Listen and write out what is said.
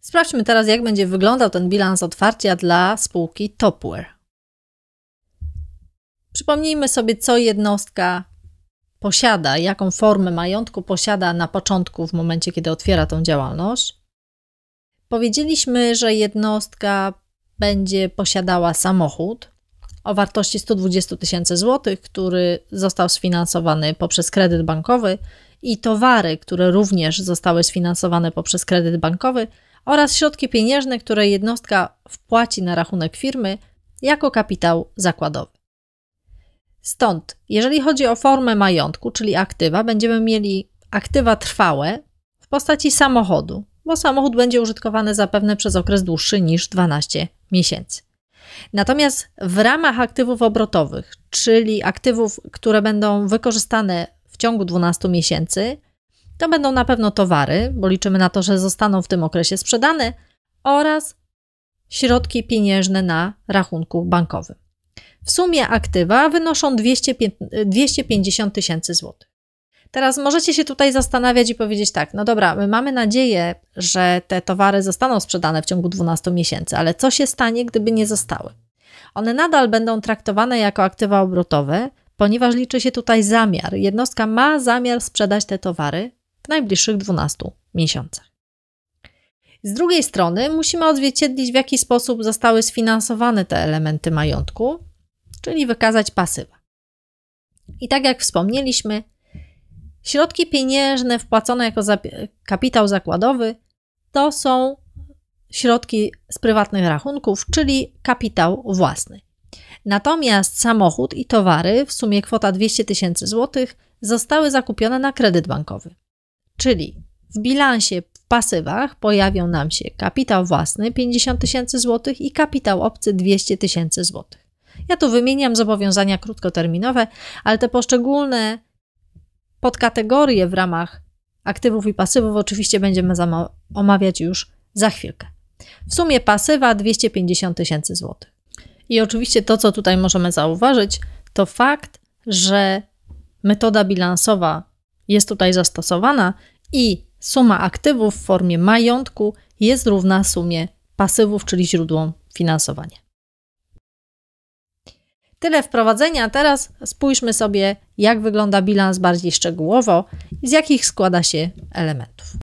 Sprawdźmy teraz, jak będzie wyglądał ten bilans otwarcia dla spółki Topware. Przypomnijmy sobie, co jednostka posiada, jaką formę majątku posiada na początku, w momencie, kiedy otwiera tą działalność. Powiedzieliśmy, że jednostka będzie posiadała samochód, o wartości 120 tysięcy złotych, który został sfinansowany poprzez kredyt bankowy i towary, które również zostały sfinansowane poprzez kredyt bankowy oraz środki pieniężne, które jednostka wpłaci na rachunek firmy jako kapitał zakładowy. Stąd, jeżeli chodzi o formę majątku, czyli aktywa, będziemy mieli aktywa trwałe w postaci samochodu, bo samochód będzie użytkowany zapewne przez okres dłuższy niż 12 miesięcy. Natomiast w ramach aktywów obrotowych, czyli aktywów, które będą wykorzystane w ciągu 12 miesięcy, to będą na pewno towary, bo liczymy na to, że zostaną w tym okresie sprzedane, oraz środki pieniężne na rachunku bankowym. W sumie aktywa wynoszą 250 tysięcy złotych. Teraz możecie się tutaj zastanawiać i powiedzieć tak, no dobra, my mamy nadzieję, że te towary zostaną sprzedane w ciągu 12 miesięcy, ale co się stanie, gdyby nie zostały? One nadal będą traktowane jako aktywa obrotowe, ponieważ liczy się tutaj zamiar. Jednostka ma zamiar sprzedać te towary w najbliższych 12 miesiącach. Z drugiej strony musimy odzwierciedlić, w jaki sposób zostały sfinansowane te elementy majątku, czyli wykazać pasywa. I tak jak wspomnieliśmy, Środki pieniężne wpłacone jako kapitał zakładowy to są środki z prywatnych rachunków, czyli kapitał własny. Natomiast samochód i towary w sumie kwota 200 tysięcy złotych zostały zakupione na kredyt bankowy. Czyli w bilansie w pasywach pojawią nam się kapitał własny 50 tysięcy złotych i kapitał obcy 200 tysięcy złotych. Ja tu wymieniam zobowiązania krótkoterminowe, ale te poszczególne Podkategorie w ramach aktywów i pasywów oczywiście będziemy omawiać już za chwilkę. W sumie pasywa 250 tysięcy złotych. I oczywiście to, co tutaj możemy zauważyć, to fakt, że metoda bilansowa jest tutaj zastosowana i suma aktywów w formie majątku jest równa sumie pasywów, czyli źródłom finansowania. Tyle wprowadzenia, teraz spójrzmy sobie, jak wygląda bilans bardziej szczegółowo i z jakich składa się elementów.